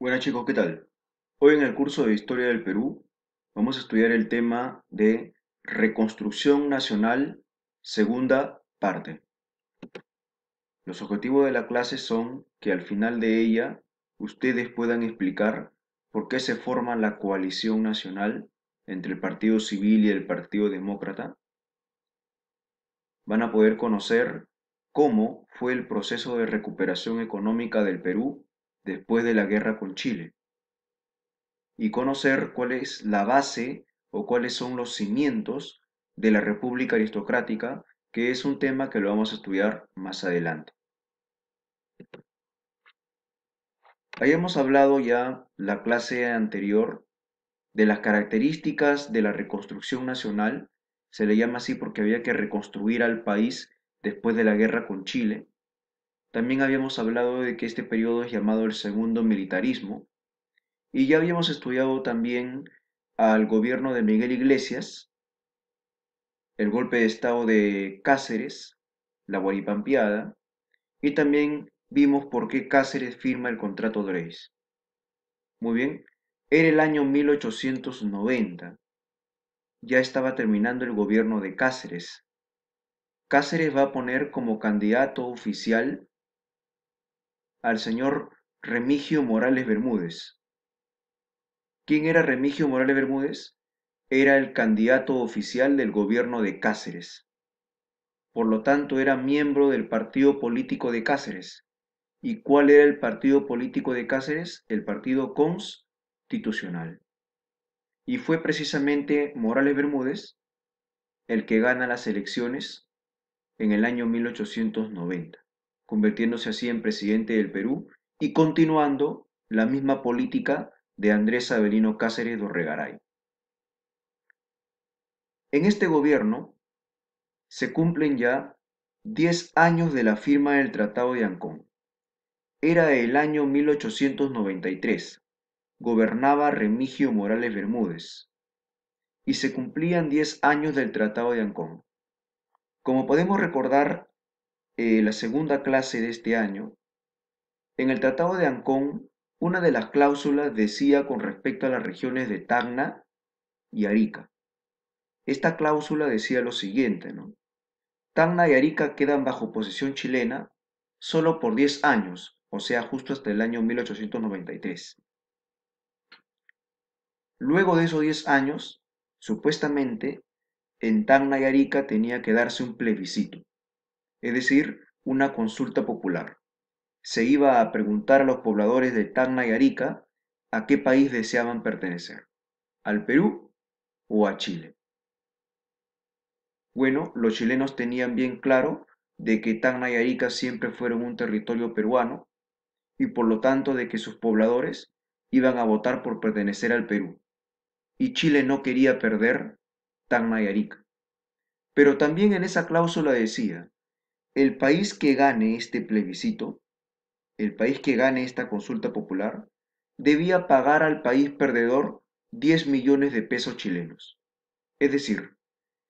Buenas chicos, ¿qué tal? Hoy en el curso de Historia del Perú vamos a estudiar el tema de Reconstrucción Nacional, segunda parte. Los objetivos de la clase son que al final de ella ustedes puedan explicar por qué se forma la coalición nacional entre el Partido Civil y el Partido Demócrata. Van a poder conocer cómo fue el proceso de recuperación económica del Perú después de la guerra con Chile y conocer cuál es la base o cuáles son los cimientos de la República Aristocrática, que es un tema que lo vamos a estudiar más adelante. Hayamos hablado ya la clase anterior de las características de la reconstrucción nacional, se le llama así porque había que reconstruir al país después de la guerra con Chile, también habíamos hablado de que este periodo es llamado el segundo militarismo y ya habíamos estudiado también al gobierno de Miguel Iglesias, el golpe de estado de Cáceres, la Guaripampiada, y también vimos por qué Cáceres firma el contrato Dreis. Muy bien, era el año 1890. Ya estaba terminando el gobierno de Cáceres. Cáceres va a poner como candidato oficial al señor Remigio Morales Bermúdez. ¿Quién era Remigio Morales Bermúdez? Era el candidato oficial del gobierno de Cáceres. Por lo tanto, era miembro del partido político de Cáceres. ¿Y cuál era el partido político de Cáceres? El partido constitucional. Y fue precisamente Morales Bermúdez el que gana las elecciones en el año 1890 convirtiéndose así en presidente del Perú y continuando la misma política de Andrés Avelino Cáceres Dorregaray. En este gobierno se cumplen ya 10 años de la firma del Tratado de Ancón. Era el año 1893. Gobernaba Remigio Morales Bermúdez. Y se cumplían 10 años del Tratado de Ancón. Como podemos recordar eh, la segunda clase de este año, en el Tratado de Ancón, una de las cláusulas decía con respecto a las regiones de Tacna y Arica. Esta cláusula decía lo siguiente, ¿no? Tacna y Arica quedan bajo posesión chilena solo por 10 años, o sea, justo hasta el año 1893. Luego de esos 10 años, supuestamente, en Tacna y Arica tenía que darse un plebiscito es decir, una consulta popular. Se iba a preguntar a los pobladores de Tacna y Arica a qué país deseaban pertenecer, al Perú o a Chile. Bueno, los chilenos tenían bien claro de que Tacna y Arica siempre fueron un territorio peruano y por lo tanto de que sus pobladores iban a votar por pertenecer al Perú. Y Chile no quería perder Tacna y Arica. Pero también en esa cláusula decía el país que gane este plebiscito, el país que gane esta consulta popular, debía pagar al país perdedor 10 millones de pesos chilenos. Es decir,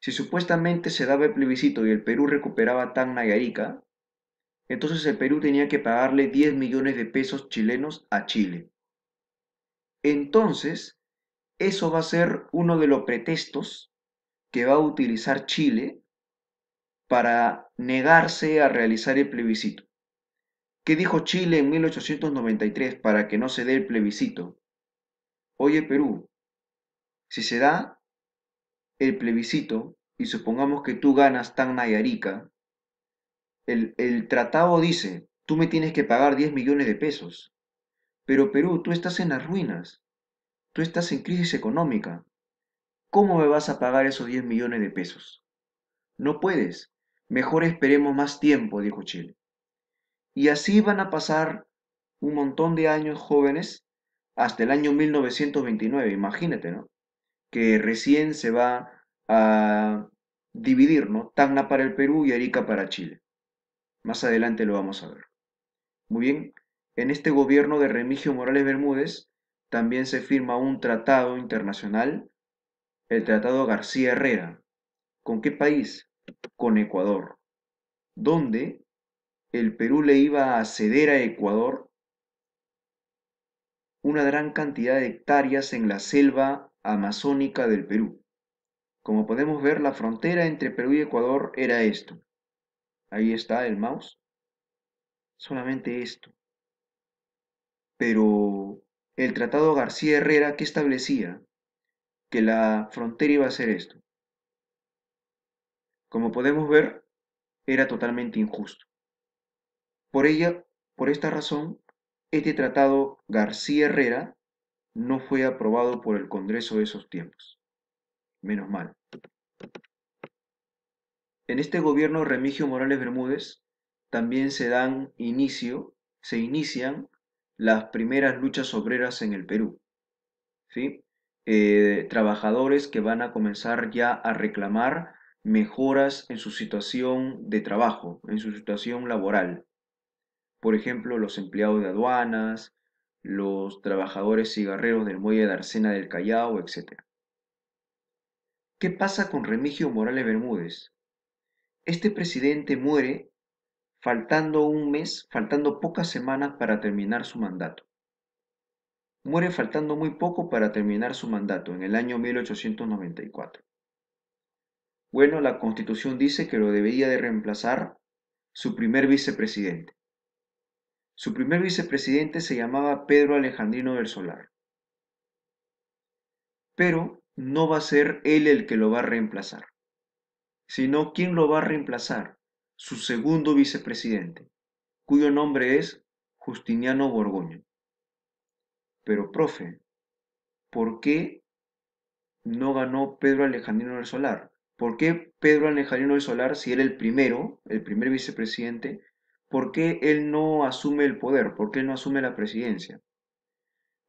si supuestamente se daba el plebiscito y el Perú recuperaba Tacna y Arica, entonces el Perú tenía que pagarle 10 millones de pesos chilenos a Chile. Entonces, eso va a ser uno de los pretextos que va a utilizar Chile para negarse a realizar el plebiscito. ¿Qué dijo Chile en 1893 para que no se dé el plebiscito? Oye Perú, si se da el plebiscito y supongamos que tú ganas tan Nayarica, el, el tratado dice, tú me tienes que pagar 10 millones de pesos. Pero Perú, tú estás en las ruinas, tú estás en crisis económica. ¿Cómo me vas a pagar esos 10 millones de pesos? No puedes, Mejor esperemos más tiempo, dijo Chile. Y así van a pasar un montón de años jóvenes hasta el año 1929, imagínate, ¿no? Que recién se va a dividir, ¿no? Tacna para el Perú y Arica para Chile. Más adelante lo vamos a ver. Muy bien, en este gobierno de Remigio Morales Bermúdez también se firma un tratado internacional, el Tratado García Herrera. ¿Con qué país? con Ecuador, donde el Perú le iba a ceder a Ecuador una gran cantidad de hectáreas en la selva amazónica del Perú. Como podemos ver, la frontera entre Perú y Ecuador era esto. Ahí está el mouse. Solamente esto. Pero el Tratado García Herrera, ¿qué establecía? Que la frontera iba a ser esto. Como podemos ver, era totalmente injusto. Por ella, por esta razón, este tratado García Herrera no fue aprobado por el Congreso de esos tiempos. Menos mal. En este gobierno Remigio Morales Bermúdez también se dan inicio, se inician las primeras luchas obreras en el Perú. ¿sí? Eh, trabajadores que van a comenzar ya a reclamar mejoras en su situación de trabajo, en su situación laboral. Por ejemplo, los empleados de aduanas, los trabajadores cigarreros del muelle de Arcena del Callao, etc. ¿Qué pasa con Remigio Morales Bermúdez? Este presidente muere faltando un mes, faltando pocas semanas para terminar su mandato. Muere faltando muy poco para terminar su mandato en el año 1894. Bueno, la Constitución dice que lo debería de reemplazar su primer vicepresidente. Su primer vicepresidente se llamaba Pedro Alejandrino del Solar. Pero no va a ser él el que lo va a reemplazar, sino quién lo va a reemplazar, su segundo vicepresidente, cuyo nombre es Justiniano Borgoño. Pero, profe, ¿por qué no ganó Pedro Alejandrino del Solar? ¿Por qué Pedro Alejandro de Solar, si era el primero, el primer vicepresidente, por qué él no asume el poder? ¿Por qué él no asume la presidencia?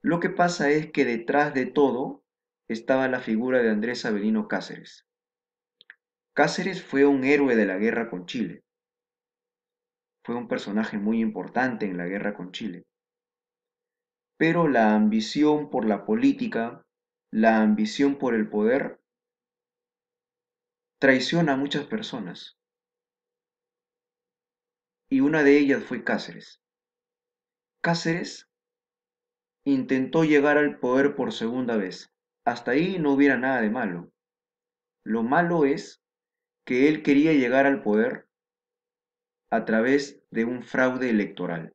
Lo que pasa es que detrás de todo estaba la figura de Andrés Avelino Cáceres. Cáceres fue un héroe de la guerra con Chile. Fue un personaje muy importante en la guerra con Chile. Pero la ambición por la política, la ambición por el poder, traiciona a muchas personas. Y una de ellas fue Cáceres. Cáceres intentó llegar al poder por segunda vez. Hasta ahí no hubiera nada de malo. Lo malo es que él quería llegar al poder a través de un fraude electoral.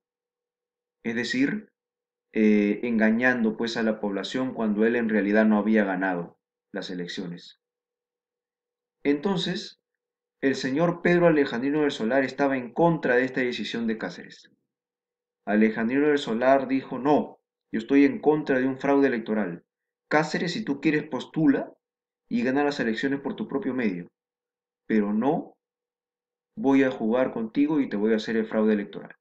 Es decir, eh, engañando pues a la población cuando él en realidad no había ganado las elecciones. Entonces, el señor Pedro Alejandrino del Solar estaba en contra de esta decisión de Cáceres. Alejandrino del Solar dijo, no, yo estoy en contra de un fraude electoral. Cáceres, si tú quieres, postula y gana las elecciones por tu propio medio. Pero no voy a jugar contigo y te voy a hacer el fraude electoral.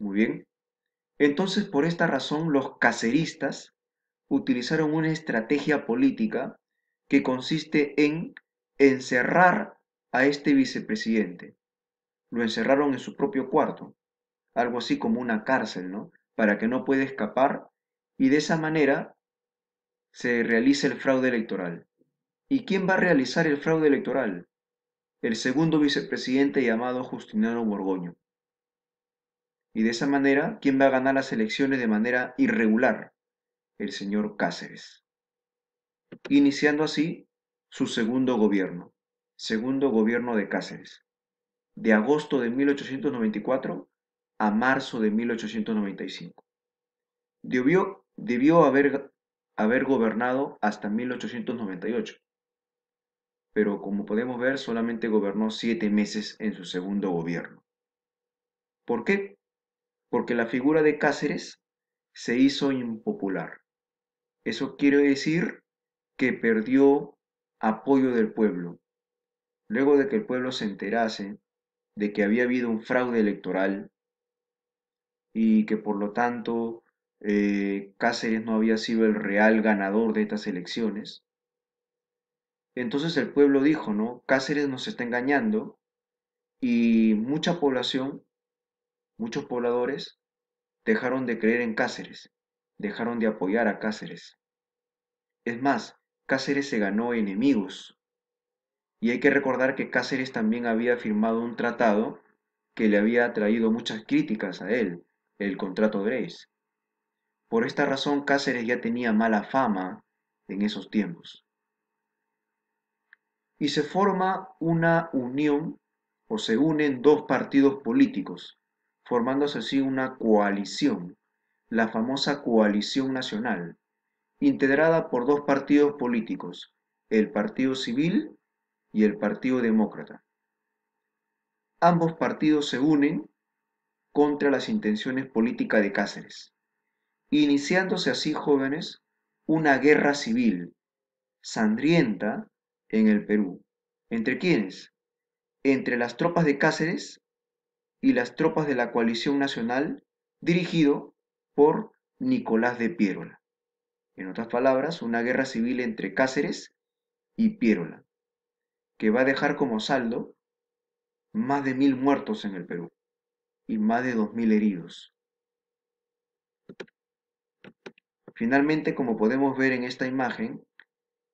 Muy bien. Entonces, por esta razón, los caceristas utilizaron una estrategia política que consiste en encerrar a este vicepresidente. Lo encerraron en su propio cuarto, algo así como una cárcel, ¿no? Para que no pueda escapar y de esa manera se realiza el fraude electoral. ¿Y quién va a realizar el fraude electoral? El segundo vicepresidente llamado Justiniano Borgoño. Y de esa manera, ¿quién va a ganar las elecciones de manera irregular? El señor Cáceres iniciando así su segundo gobierno, segundo gobierno de Cáceres, de agosto de 1894 a marzo de 1895. Debió, debió haber, haber gobernado hasta 1898, pero como podemos ver solamente gobernó siete meses en su segundo gobierno. ¿Por qué? Porque la figura de Cáceres se hizo impopular. Eso quiere decir que perdió apoyo del pueblo. Luego de que el pueblo se enterase de que había habido un fraude electoral y que por lo tanto eh, Cáceres no había sido el real ganador de estas elecciones, entonces el pueblo dijo, ¿no? Cáceres nos está engañando y mucha población, muchos pobladores, dejaron de creer en Cáceres, dejaron de apoyar a Cáceres. Es más, Cáceres se ganó enemigos. Y hay que recordar que Cáceres también había firmado un tratado que le había traído muchas críticas a él, el contrato de Reis. Por esta razón Cáceres ya tenía mala fama en esos tiempos. Y se forma una unión o se unen dos partidos políticos, formándose así una coalición, la famosa coalición nacional, integrada por dos partidos políticos, el Partido Civil y el Partido Demócrata. Ambos partidos se unen contra las intenciones políticas de Cáceres, iniciándose así, jóvenes, una guerra civil sangrienta en el Perú. ¿Entre quiénes? Entre las tropas de Cáceres y las tropas de la coalición nacional dirigido por Nicolás de Piérola en otras palabras, una guerra civil entre Cáceres y Piérola, que va a dejar como saldo más de mil muertos en el Perú y más de dos mil heridos. Finalmente, como podemos ver en esta imagen,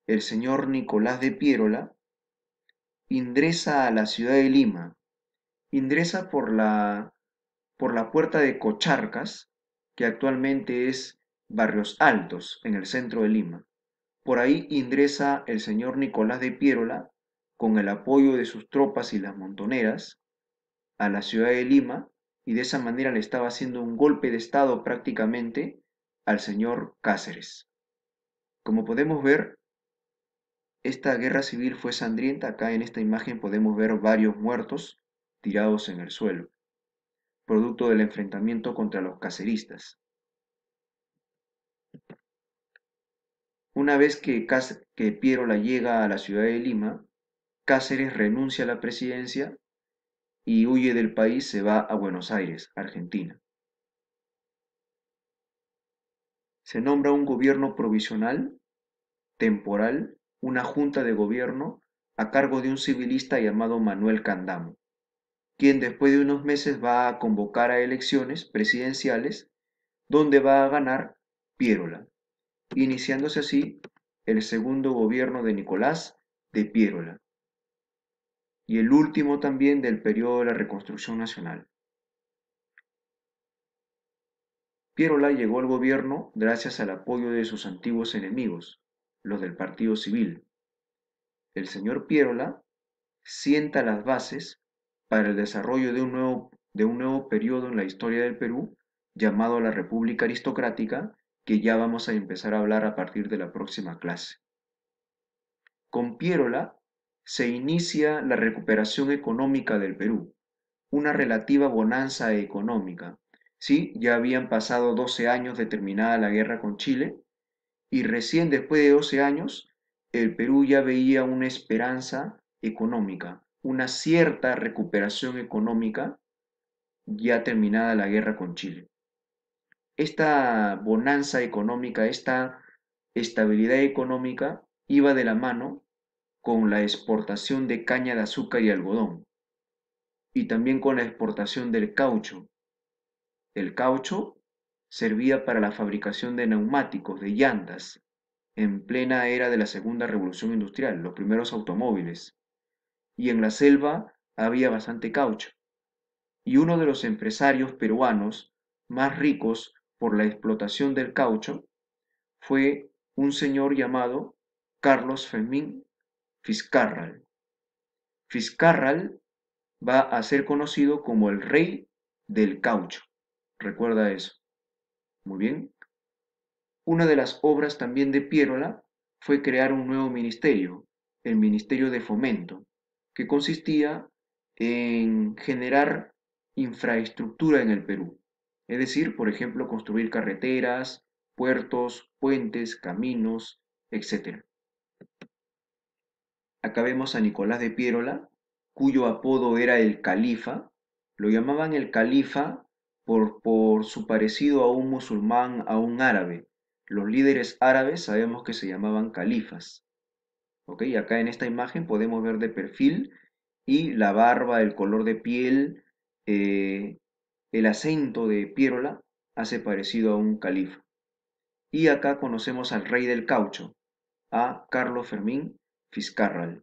el señor Nicolás de Piérola ingresa a la ciudad de Lima, ingresa por la, por la puerta de Cocharcas, que actualmente es Barrios Altos, en el centro de Lima. Por ahí ingresa el señor Nicolás de Piérola con el apoyo de sus tropas y las montoneras a la ciudad de Lima y de esa manera le estaba haciendo un golpe de Estado prácticamente al señor Cáceres. Como podemos ver, esta guerra civil fue sangrienta. Acá en esta imagen podemos ver varios muertos tirados en el suelo, producto del enfrentamiento contra los caceristas. Una vez que, Piérola llega a la ciudad de Lima, Cáceres renuncia a la presidencia y huye del país, se va a Buenos Aires, Argentina. Se nombra un gobierno provisional, temporal, una junta de gobierno a cargo de un civilista llamado Manuel Candamo, quien después de unos meses va a convocar a elecciones presidenciales donde va a ganar Piérola iniciándose así el segundo gobierno de Nicolás de Piérola y el último también del periodo de la reconstrucción nacional. Piérola llegó al gobierno gracias al apoyo de sus antiguos enemigos, los del Partido Civil. El señor Piérola sienta las bases para el desarrollo de un nuevo, de un nuevo periodo en la historia del Perú llamado la República Aristocrática que ya vamos a empezar a hablar a partir de la próxima clase. Con Piérola se inicia la recuperación económica del Perú, una relativa bonanza económica. ¿sí? Ya habían pasado 12 años de terminada la guerra con Chile y recién después de 12 años el Perú ya veía una esperanza económica, una cierta recuperación económica ya terminada la guerra con Chile esta bonanza económica, esta estabilidad económica iba de la mano con la exportación de caña de azúcar y algodón y también con la exportación del caucho. El caucho servía para la fabricación de neumáticos, de llantas, en plena era de la segunda revolución industrial, los primeros automóviles. Y en la selva había bastante caucho. Y uno de los empresarios peruanos más ricos por la explotación del caucho fue un señor llamado Carlos Fermín Fiscarral. Fiscarral va a ser conocido como el rey del caucho. Recuerda eso. Muy bien. Una de las obras también de Piérola fue crear un nuevo ministerio, el Ministerio de Fomento, que consistía en generar infraestructura en el Perú. Es decir, por ejemplo, construir carreteras, puertos, puentes, caminos, etc. Acá vemos a Nicolás de Piérola, cuyo apodo era el califa. Lo llamaban el califa por, por su parecido a un musulmán, a un árabe. Los líderes árabes sabemos que se llamaban califas. ¿Ok? Acá en esta imagen podemos ver de perfil y la barba, el color de piel, eh, el acento de Piérola hace parecido a un califa. Y acá conocemos al rey del caucho, a Carlos Fermín Fiscarral.